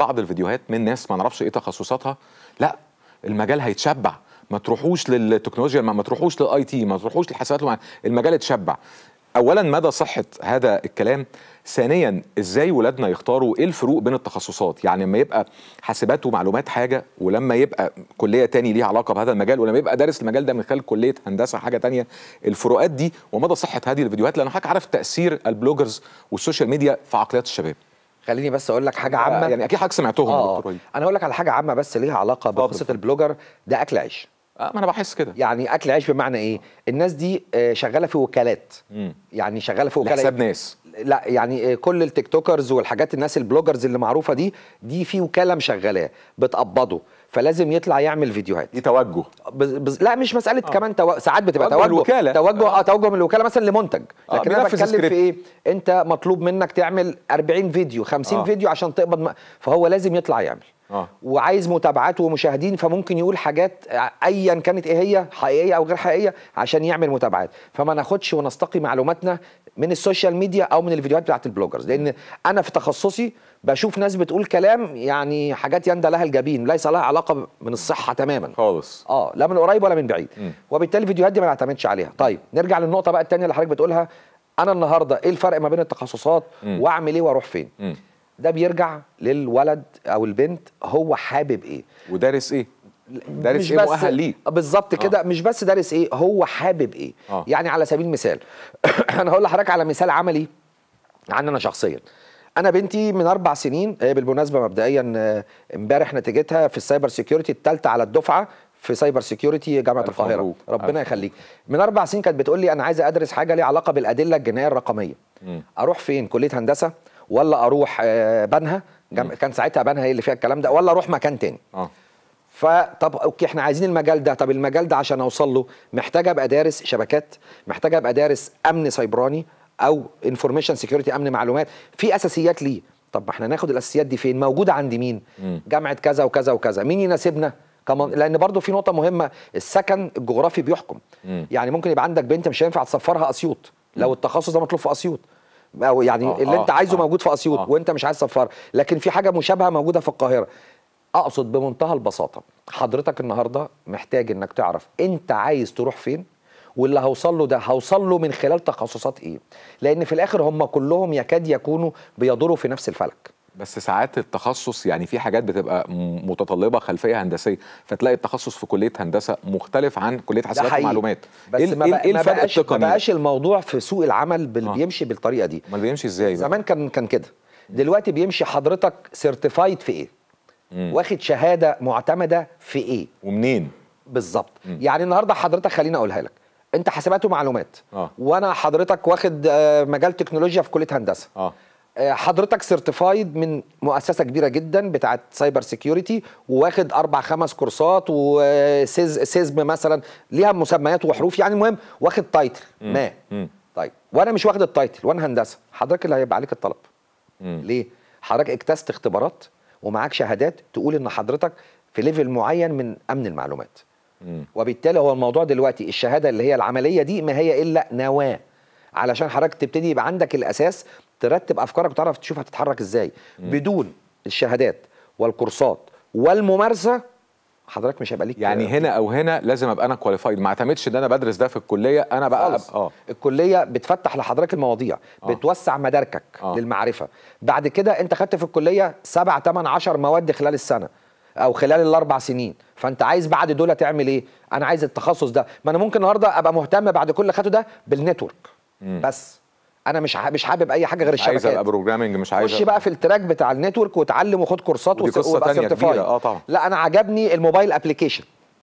بعض الفيديوهات من ناس ما نعرفش ايه تخصصاتها لا المجال هيتشبع ما تروحوش للتكنولوجيا ما تروحوش للاي تي ما تروحوش للحاسبات المجال اتشبع اولا مدى صحه هذا الكلام ثانيا ازاي ولادنا يختاروا ايه الفروق بين التخصصات يعني لما يبقى حاسبات ومعلومات حاجه ولما يبقى كليه تاني ليها علاقه بهذا المجال ولما يبقى دارس المجال ده من خلال كليه هندسه حاجه تانية الفروقات دي ومدى صحه هذه الفيديوهات لان حضرتك عارف تاثير البلوجرز والسوشيال ميديا في عقليات الشباب خليني بس اقول لك حاجه عامه يعني اكيد حضرتك سمعتهم آه دكتور انا اقول لك على حاجه عامه بس ليها علاقه آه، بقصه البلوجر ده اكل عيش اه ما انا بحس كده يعني اكل عيش بمعنى ايه الناس دي آه، شغاله في وكالات مم. يعني شغاله في وكالات لحساب ناس لا يعني آه، كل التيك توكرز والحاجات الناس البلوجرز اللي معروفه دي دي في وكاله مشغلاه بتقبضه فلازم يطلع يعمل فيديوهات دي توجه بز... بز... لا مش مساله آه. كمان تو... ساعات بتبقى توجه الوكالة. توجه آه،, اه توجه من الوكاله مثلا لمنتج آه، لكن آه. انا بتكلم في ايه انت مطلوب منك تعمل 40 فيديو 50 آه. فيديو عشان تقبض م... فهو لازم يطلع يعمل آه. وعايز متابعات ومشاهدين فممكن يقول حاجات ايا كانت ايه هي حقيقيه او غير حقيقيه عشان يعمل متابعات فما ناخدش ونستقي معلوماتنا من السوشيال ميديا او من الفيديوهات بتاعت البلوجرز لان انا في تخصصي بشوف ناس بتقول كلام يعني حاجات يندى لها الجبين ليس لها علاقه من الصحه تماما خالص اه لا من قريب ولا من بعيد م. وبالتالي الفيديوهات دي ما نعتمدش عليها طيب نرجع للنقطه بقى الثانيه اللي حضرتك بتقولها انا النهارده ايه الفرق ما بين التخصصات واعمل ايه واروح فين م. ده بيرجع للولد او البنت هو حابب ايه ودارس ايه دارس ايه مؤهل ليه بالظبط آه. كده آه. مش بس دارس ايه هو حابب ايه آه. يعني على سبيل المثال انا هقول لحضرتك على مثال عملي عن انا شخصيا انا بنتي من اربع سنين آه، بالمناسبه مبدئيا آه، امبارح نتيجتها في السايبر سيكيورتي الثالثه على الدفعه في سايبر سيكيورتي جامعه القاهره ربنا يخليك من اربع سنين كانت بتقول لي انا عايزه ادرس حاجه ليها علاقه بالادله الجنائيه الرقميه م. اروح فين كليه هندسه ولا اروح آه، بنها كان ساعتها بنها هي اللي فيها الكلام ده ولا اروح مكان تاني اه فطب اوكي احنا عايزين المجال ده طب المجال ده عشان اوصل له محتاج ابقى دارس شبكات محتاج ابقى دارس امن سيبراني او انفورميشن سيكيورتي امن معلومات في اساسيات ليه طب ما احنا ناخد الاساسيات دي فين موجوده عند مين جامعه كذا وكذا وكذا مين يناسبنا كمان لان برضو في نقطه مهمه السكن الجغرافي بيحكم يعني ممكن يبقى عندك بنت مش هينفع تسفرها اسيوط لو التخصص ده مطلوب في اسيوط او يعني آه اللي آه انت عايزه آه موجود في اسيوط آه وانت مش عايز سفاره لكن في حاجه مشابهه موجوده في القاهره اقصد بمنتهى البساطه حضرتك النهارده محتاج انك تعرف انت عايز تروح فين واللي هوصل له ده هوصل له من خلال تخصصات ايه لان في الاخر هم كلهم يكاد يكونوا بيدوروا في نفس الفلك بس ساعات التخصص يعني في حاجات بتبقى متطلبه خلفيه هندسيه فتلاقي التخصص في كليه هندسه مختلف عن كليه حاسبات ومعلومات بس إيه ما, إيه إيه بقى إيه ما بقاش ما بقاش الموضوع في سوق العمل بال... آه. بيمشي بالطريقه دي ما بيمشي ازاي زمان كان كان كده دلوقتي بيمشي حضرتك سيرتيفايد في ايه مم. واخد شهاده معتمده في ايه ومنين بالظبط يعني النهارده حضرتك خليني اقولها لك انت حاسبات ومعلومات آه. وانا حضرتك واخد آه، مجال تكنولوجيا في كليه هندسه آه. آه، حضرتك سيرتيفايد من مؤسسه كبيره جدا بتاعه سايبر سيكيورتي وواخد اربع خمس كورسات وسيزم آه، مثلا ليها مسميات وحروف يعني المهم واخد تايتل ما طيب وانا مش واخد التايتل وانا هندسه حضرتك اللي هيبقى عليك الطلب ليه حضرتك اجتزت اختبارات ومعاك شهادات تقول ان حضرتك في ليفل معين من امن المعلومات وبالتالي هو الموضوع دلوقتي الشهاده اللي هي العمليه دي ما هي الا نواه علشان حضرتك تبتدي يبقى عندك الاساس ترتب افكارك وتعرف تشوف هتتحرك ازاي مم. بدون الشهادات والكورسات والممارسه حضرتك مش هيبقى ليك يعني هنا او هنا لازم ابقى انا كواليفايد ما اعتمدش ان انا بدرس ده في الكليه انا بقى اه الكليه بتفتح لحضرتك المواضيع آه. بتوسع مداركك آه. للمعرفه بعد كده انت خدت في الكليه 7 8 10 مواد خلال السنه او خلال الاربع سنين فانت عايز بعد دول تعمل ايه انا عايز التخصص ده ما انا ممكن النهارده ابقى مهتم بعد كل خدته ده بالنتورك بس انا مش مش حابب اي حاجه غير الشبكات عايز ابقى بروجرامنج مش عايز خش بقى في التراك بتاع النتورك وتعلم وخد كورسات وتبقى سيرتيفايد اه طبعا لا انا عجبني الموبايل ابلكيشن